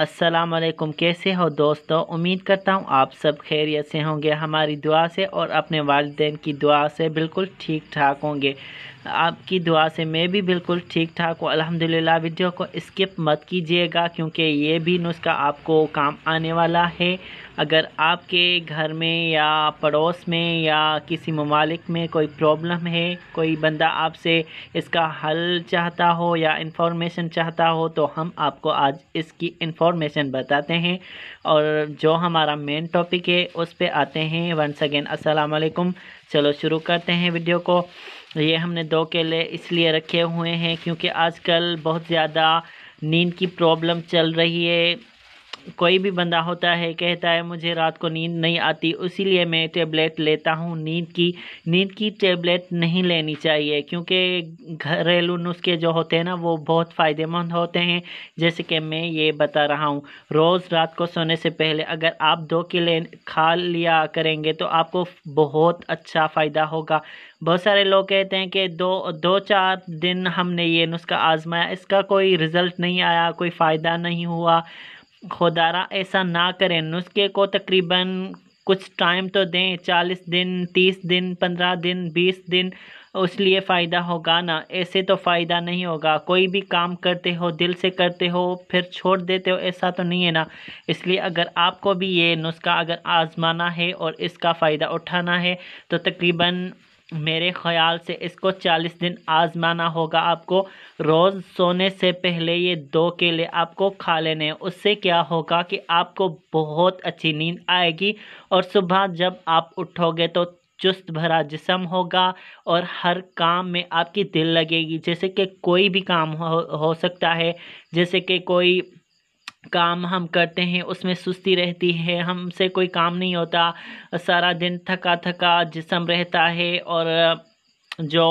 असलम कैसे हो दोस्तों उम्मीद करता हूँ आप सब खैरियत से होंगे हमारी दुआ से और अपने वालदे की दुआ से बिल्कुल ठीक ठाक होंगे आपकी दुआ से मैं भी बिल्कुल ठीक ठाक हूँ अल्हम्दुलिल्लाह वीडियो को स्किप मत कीजिएगा क्योंकि ये भी नुस्खा आपको काम आने वाला है अगर आपके घर में या पड़ोस में या किसी ममालिक में कोई प्रॉब्लम है कोई बंदा आपसे इसका हल चाहता हो या इंफॉर्मेशन चाहता हो तो हम आपको आज इसकी इंफॉर्मेशन बताते हैं और जो हमारा मेन टॉपिक है उस पर आते हैं वंस अगेन असलकुम चलो शुरू करते हैं वीडियो को ये हमने दो केले इसलिए रखे हुए हैं क्योंकि आजकल बहुत ज़्यादा नींद की प्रॉब्लम चल रही है कोई भी बंदा होता है कहता है मुझे रात को नींद नहीं आती उसीलिए मैं टेबलेट लेता हूँ नींद की नींद की टेबलेट नहीं लेनी चाहिए क्योंकि घरेलू नुस्खे जो होते हैं ना वो बहुत फ़ायदेमंद होते हैं जैसे कि मैं ये बता रहा हूँ रोज़ रात को सोने से पहले अगर आप दो किले खा लिया करेंगे तो आपको बहुत अच्छा फ़ायदा होगा बहुत सारे लोग कहते हैं कि दो दो चार दिन हमने ये नुस्खा आजमाया इसका कोई रिज़ल्ट नहीं आया कोई फ़ायदा नहीं हुआ खुदारा ऐसा ना करें नुस्खे को तकरीबन कुछ टाइम तो दें चालीस दिन तीस दिन पंद्रह दिन बीस दिन उस लिए फ़ायदा होगा ना ऐसे तो फ़ायदा नहीं होगा कोई भी काम करते हो दिल से करते हो फिर छोड़ देते हो ऐसा तो नहीं है ना इसलिए अगर आपको भी ये नुस्खा अगर आज़माना है और इसका फ़ायदा उठाना है तो तकरीबन मेरे ख्याल से इसको चालीस दिन आजमाना होगा आपको रोज़ सोने से पहले ये दो केले आपको खा लेने उससे क्या होगा कि आपको बहुत अच्छी नींद आएगी और सुबह जब आप उठोगे तो चुस्त भरा जिसम होगा और हर काम में आपकी दिल लगेगी जैसे कि कोई भी काम हो, हो सकता है जैसे कि कोई काम हम करते हैं उसमें सुस्ती रहती है हमसे कोई काम नहीं होता सारा दिन थका थका जिसम रहता है और जो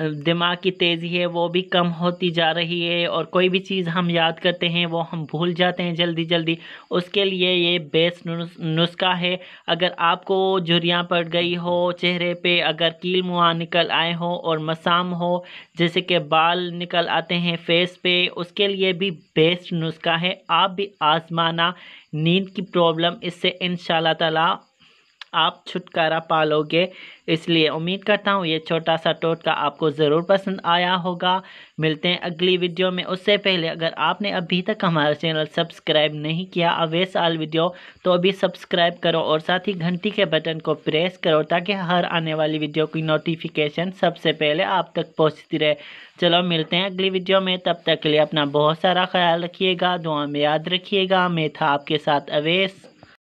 दिमाग की तेज़ी है वो भी कम होती जा रही है और कोई भी चीज़ हम याद करते हैं वो हम भूल जाते हैं जल्दी जल्दी उसके लिए ये बेस्ट नुस्खा है अगर आपको झुरियाँ पड़ गई हो चेहरे पे अगर कील मुआ निकल आए हो और मसाम हो जैसे कि बाल निकल आते हैं फेस पे उसके लिए भी बेस्ट नुस्खा है आप भी आजमाना नींद की प्रॉब्लम इससे इन तला आप छुटकारा पा लोगे इसलिए उम्मीद करता हूँ ये छोटा सा टोटका आपको ज़रूर पसंद आया होगा मिलते हैं अगली वीडियो में उससे पहले अगर आपने अभी तक हमारा चैनल सब्सक्राइब नहीं किया अवे साल वीडियो तो अभी सब्सक्राइब करो और साथ ही घंटी के बटन को प्रेस करो ताकि हर आने वाली वीडियो की नोटिफिकेशन सबसे पहले आप तक पहुँचती रहे चलो मिलते हैं अगली वीडियो में तब तक के लिए अपना बहुत सारा ख्याल रखिएगा दुआ में याद रखिएगा मैं था आपके साथ अवेश